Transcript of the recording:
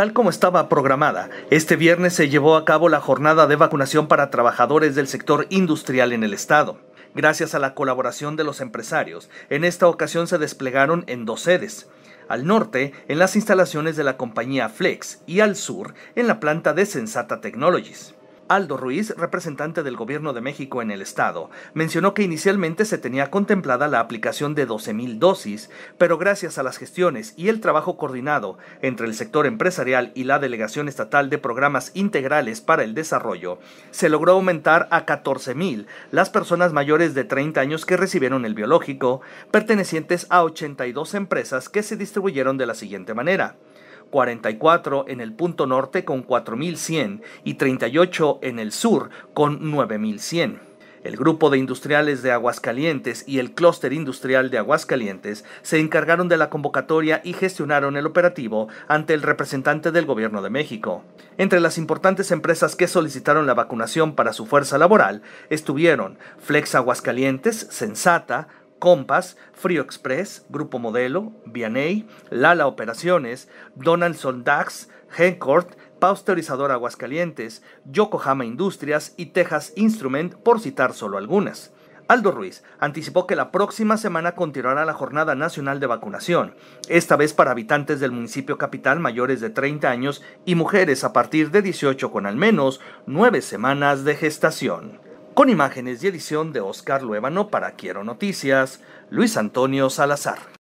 Tal como estaba programada, este viernes se llevó a cabo la jornada de vacunación para trabajadores del sector industrial en el estado. Gracias a la colaboración de los empresarios, en esta ocasión se desplegaron en dos sedes. Al norte, en las instalaciones de la compañía Flex, y al sur, en la planta de Sensata Technologies. Aldo Ruiz, representante del Gobierno de México en el Estado, mencionó que inicialmente se tenía contemplada la aplicación de 12.000 dosis, pero gracias a las gestiones y el trabajo coordinado entre el sector empresarial y la Delegación Estatal de Programas Integrales para el Desarrollo, se logró aumentar a 14.000 las personas mayores de 30 años que recibieron el biológico, pertenecientes a 82 empresas que se distribuyeron de la siguiente manera. 44 en el punto norte con 4.100 y 38 en el sur con 9.100. El grupo de industriales de Aguascalientes y el clúster industrial de Aguascalientes se encargaron de la convocatoria y gestionaron el operativo ante el representante del Gobierno de México. Entre las importantes empresas que solicitaron la vacunación para su fuerza laboral estuvieron Flex Aguascalientes, Sensata, Compass, Frío Express, Grupo Modelo, Vianey, Lala Operaciones, Donaldson Dax, Hencourt, Pasteurizador Aguascalientes, Yokohama Industrias y Texas Instrument, por citar solo algunas. Aldo Ruiz anticipó que la próxima semana continuará la Jornada Nacional de Vacunación, esta vez para habitantes del municipio capital mayores de 30 años y mujeres a partir de 18 con al menos 9 semanas de gestación con imágenes y edición de Oscar Luébano para Quiero Noticias, Luis Antonio Salazar.